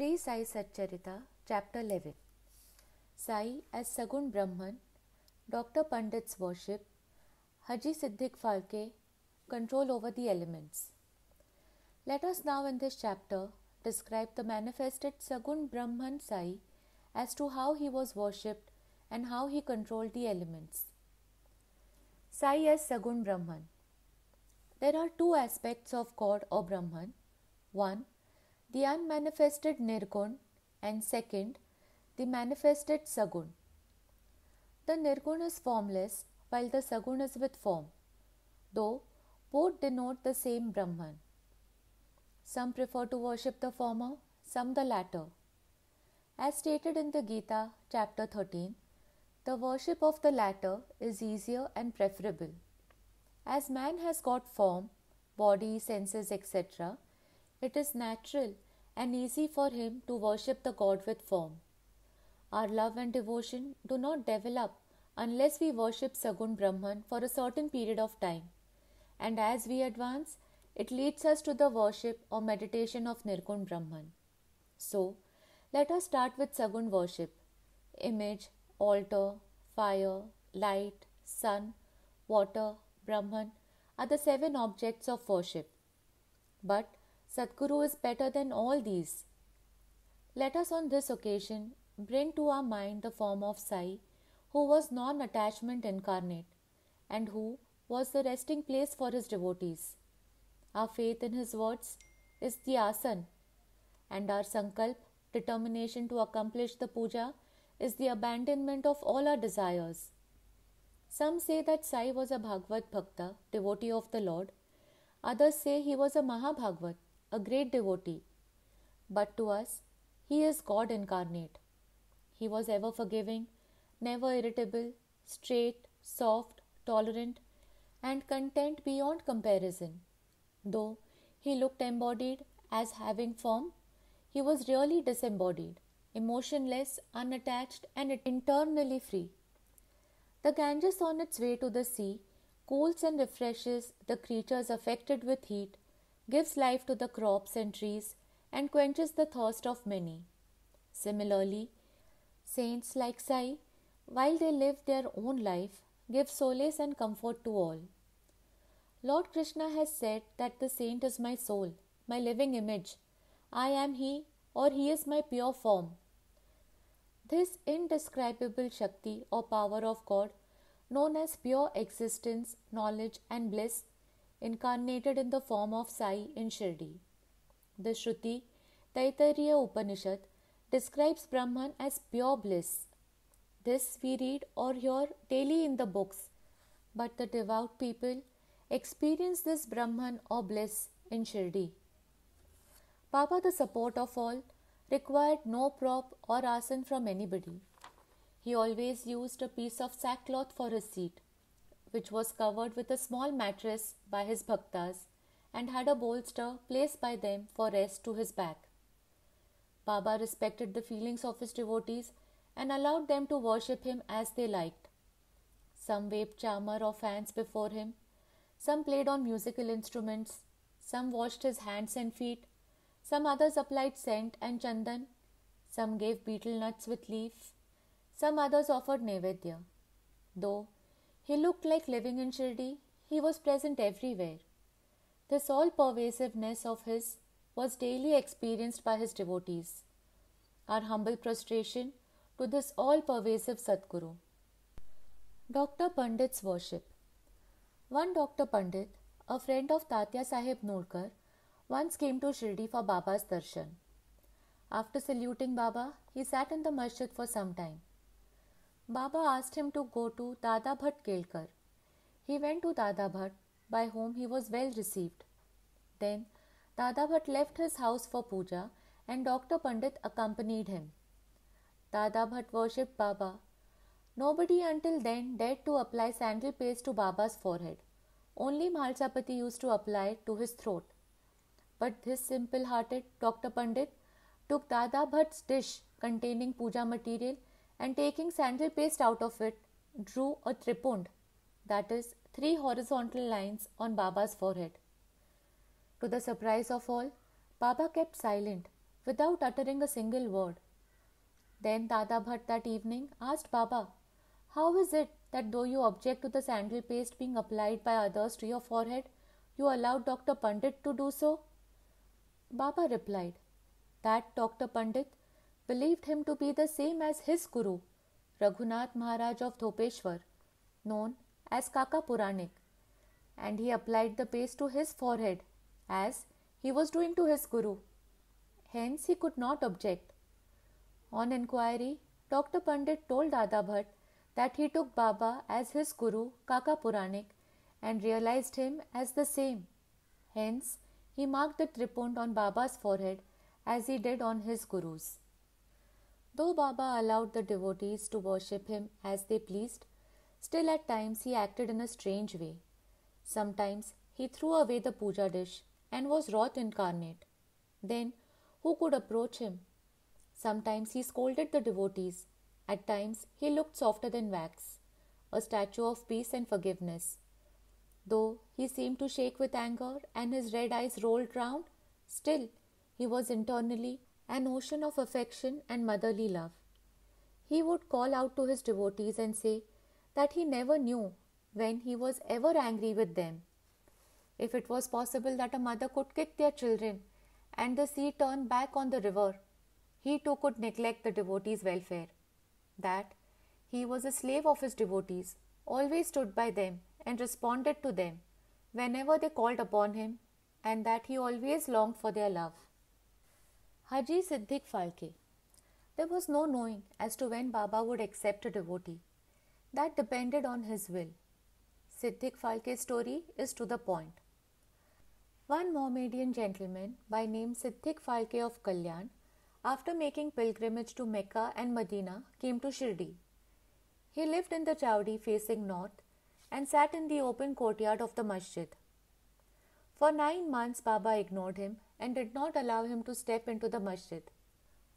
Sri Sai Satcharita, Chapter 11 Sai as Sagun Brahman, Dr. Pandit's Worship, Haji Siddhik Falke, Control over the Elements. Let us now in this chapter describe the manifested Sagun Brahman Sai as to how he was worshipped and how he controlled the elements. Sai as Sagun Brahman. There are two aspects of God or Brahman. One the unmanifested nirgun, and second, the manifested sagun. The nirgun is formless while the sagun is with form, though both denote the same Brahman. Some prefer to worship the former, some the latter. As stated in the Gita, chapter 13, the worship of the latter is easier and preferable. As man has got form, body, senses, etc., it is natural and easy for him to worship the God with form. Our love and devotion do not develop unless we worship Sagun Brahman for a certain period of time. And as we advance, it leads us to the worship or meditation of Nirgun Brahman. So, let us start with Sagun worship image, altar, fire, light, sun, water, Brahman are the seven objects of worship. But Sadhguru is better than all these. Let us on this occasion bring to our mind the form of Sai, who was non attachment incarnate and who was the resting place for his devotees. Our faith in his words is the asan, and our sankalp, determination to accomplish the puja, is the abandonment of all our desires. Some say that Sai was a Bhagavad Bhakta, devotee of the Lord. Others say he was a Mahabhagavat, a great devotee, but to us, he is God incarnate. He was ever forgiving, never irritable, straight, soft, tolerant, and content beyond comparison. Though he looked embodied as having form, he was really disembodied, emotionless, unattached, and internally free. The Ganges on its way to the sea cools and refreshes the creatures affected with heat gives life to the crops and trees, and quenches the thirst of many. Similarly, saints like Sai, while they live their own life, give solace and comfort to all. Lord Krishna has said that the saint is my soul, my living image. I am he, or he is my pure form. This indescribable Shakti or power of God, known as pure existence, knowledge, and bliss, incarnated in the form of Sai in Shirdi. The Shruti Taittiriya Upanishad describes Brahman as pure bliss. This we read or hear daily in the books, but the devout people experience this Brahman or bliss in Shirdi. Papa, the support of all, required no prop or asan from anybody. He always used a piece of sackcloth for his seat which was covered with a small mattress by his bhaktas and had a bolster placed by them for rest to his back. Baba respected the feelings of his devotees and allowed them to worship him as they liked. Some waved chamar or fans before him, some played on musical instruments, some washed his hands and feet, some others applied scent and chandan, some gave betel nuts with leaves, some others offered nevedya. Though he looked like living in Shirdi. He was present everywhere. This all pervasiveness of his was daily experienced by his devotees. Our humble prostration to this all pervasive Sadguru. Dr. Pandit's worship. One Dr. Pandit, a friend of Tatya Sahib Norkar, once came to Shirdi for Baba's darshan. After saluting Baba, he sat in the masjid for some time. Baba asked him to go to Dada Bhatt Kelkar. He went to Dada Bhatt, by whom he was well received. Then Dada Bhatt left his house for puja and Dr. Pandit accompanied him. Dada Bhatt worshipped Baba. Nobody until then dared to apply sandal paste to Baba's forehead. Only Malchapati used to apply to his throat. But this simple hearted Dr. Pandit took Dada Bhatt's dish containing puja material and taking sandal paste out of it, drew a tripund, that is, three horizontal lines on Baba's forehead. To the surprise of all, Baba kept silent without uttering a single word. Then Dada Bhatt that evening asked Baba, How is it that though you object to the sandal paste being applied by others to your forehead, you allowed Dr. Pandit to do so? Baba replied, That Dr. Pandit believed him to be the same as his guru, Raghunath Maharaj of Thopeshwar, known as Kaka Puranik, and he applied the paste to his forehead as he was doing to his guru. Hence, he could not object. On inquiry, Dr. Pandit told Dada that he took Baba as his guru, Kaka Puranik, and realized him as the same. Hence, he marked the tripund on Baba's forehead as he did on his guru's. Though Baba allowed the devotees to worship him as they pleased, still at times he acted in a strange way. Sometimes he threw away the puja dish and was wrath incarnate. Then who could approach him? Sometimes he scolded the devotees. At times he looked softer than wax, a statue of peace and forgiveness. Though he seemed to shake with anger and his red eyes rolled round, still he was internally an ocean of affection and motherly love. He would call out to his devotees and say that he never knew when he was ever angry with them. If it was possible that a mother could kick their children and the sea turn back on the river, he too could neglect the devotees' welfare. That he was a slave of his devotees, always stood by them and responded to them whenever they called upon him, and that he always longed for their love. Haji Siddiq Falke. There was no knowing as to when Baba would accept a devotee. That depended on his will. Siddiq Falke's story is to the point. One Mohammedan gentleman by name Siddiq Falke of Kalyan, after making pilgrimage to Mecca and Medina, came to Shirdi. He lived in the Chowdi facing north and sat in the open courtyard of the masjid. For nine months, Baba ignored him and did not allow him to step into the masjid.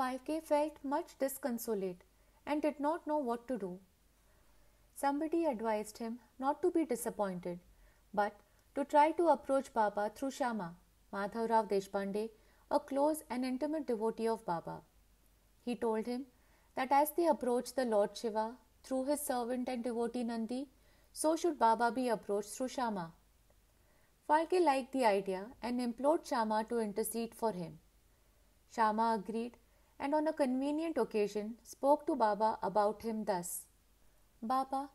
5K felt much disconsolate and did not know what to do. Somebody advised him not to be disappointed, but to try to approach Baba through Shama, Madhav Rao Deshpande, a close and intimate devotee of Baba. He told him that as they approached the Lord Shiva through his servant and devotee Nandi, so should Baba be approached through Shama, Falke liked the idea and implored Shama to intercede for him. Shama agreed and on a convenient occasion spoke to Baba about him thus Baba,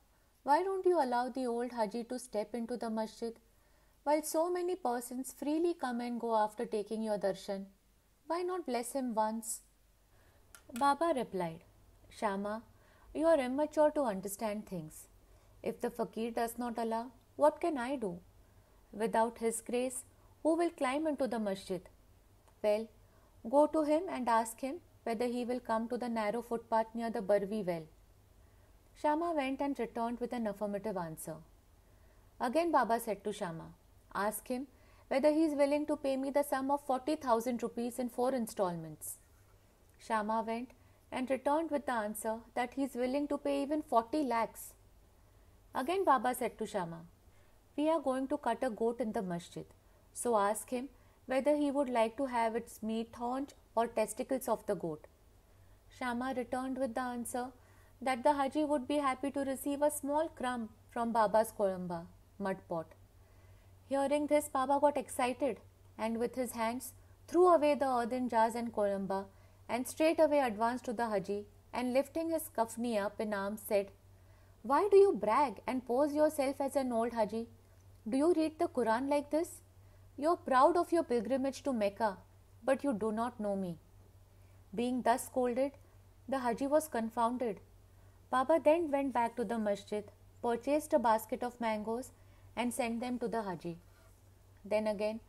why don't you allow the old Haji to step into the masjid while so many persons freely come and go after taking your darshan? Why not bless him once? Baba replied, Shama, you are immature to understand things. If the fakir does not allow, what can I do? Without His grace, who will climb into the masjid? Well, go to him and ask him whether he will come to the narrow footpath near the Barvi well. Shama went and returned with an affirmative answer. Again, Baba said to Shama, Ask him whether he is willing to pay me the sum of 40,000 rupees in four installments. Shama went and returned with the answer that he is willing to pay even 40 lakhs. Again, Baba said to Shama, we are going to cut a goat in the masjid. So ask him whether he would like to have its meat, haunch, or testicles of the goat. Shama returned with the answer that the Haji would be happy to receive a small crumb from Baba's Kolamba mud pot. Hearing this, Baba got excited and with his hands threw away the earthen jars and Kolamba and straightway advanced to the Haji and lifting his kafni up in arms said, Why do you brag and pose yourself as an old Haji? Do you read the Quran like this? You are proud of your pilgrimage to Mecca, but you do not know me. Being thus scolded, the Haji was confounded. Baba then went back to the masjid, purchased a basket of mangoes, and sent them to the Haji. Then again,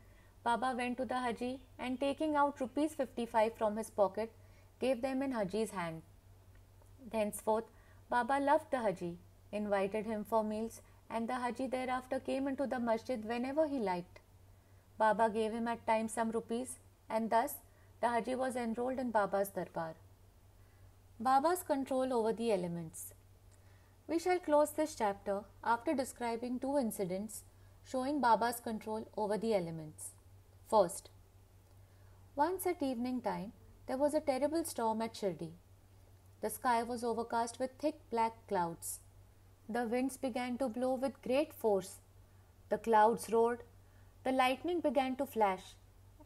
Baba went to the Haji and taking out rupees 55 from his pocket, gave them in Haji's hand. Thenceforth, Baba loved the Haji, invited him for meals, and the Haji thereafter came into the masjid whenever he liked. Baba gave him at times some rupees, and thus the Haji was enrolled in Baba's darbar. Baba's control over the elements. We shall close this chapter after describing two incidents showing Baba's control over the elements. First, once at evening time, there was a terrible storm at Shirdi. The sky was overcast with thick black clouds. The winds began to blow with great force. The clouds roared. The lightning began to flash.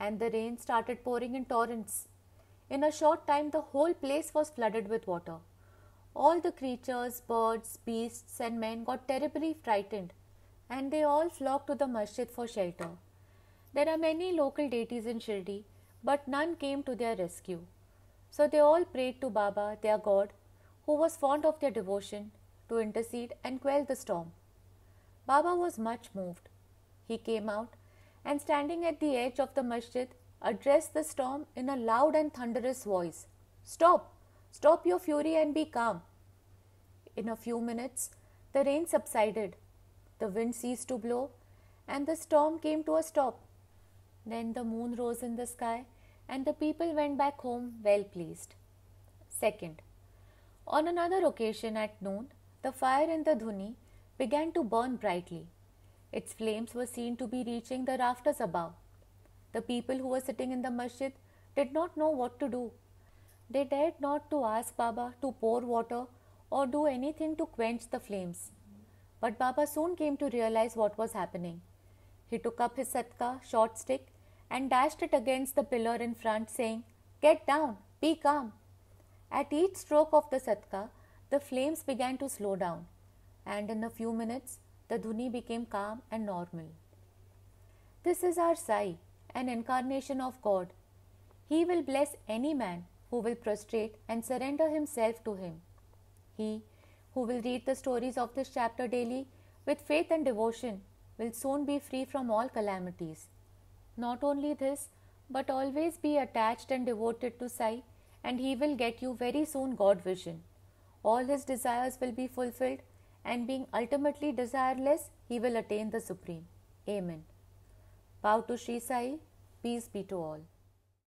And the rain started pouring in torrents. In a short time, the whole place was flooded with water. All the creatures, birds, beasts, and men got terribly frightened, and they all flocked to the masjid for shelter. There are many local deities in Shirdi, but none came to their rescue. So they all prayed to Baba, their god, who was fond of their devotion to intercede and quell the storm. Baba was much moved. He came out and, standing at the edge of the masjid, addressed the storm in a loud and thunderous voice Stop! Stop your fury and be calm. In a few minutes, the rain subsided, the wind ceased to blow, and the storm came to a stop. Then the moon rose in the sky, and the people went back home well pleased. Second, on another occasion at noon, the fire in the dhuni began to burn brightly. Its flames were seen to be reaching the rafters above. The people who were sitting in the masjid did not know what to do. They dared not to ask Baba to pour water or do anything to quench the flames. But Baba soon came to realize what was happening. He took up his satka short stick and dashed it against the pillar in front, saying, Get down, be calm. At each stroke of the satka, the flames began to slow down, and in a few minutes, the dhuni became calm and normal. This is our Sai, an incarnation of God. He will bless any man who will prostrate and surrender himself to Him. He who will read the stories of this chapter daily with faith and devotion will soon be free from all calamities. Not only this, but always be attached and devoted to Sai, and he will get you very soon God vision all his desires will be fulfilled, and being ultimately desireless, he will attain the Supreme. Amen. Bow to Sri Sai, peace be to all.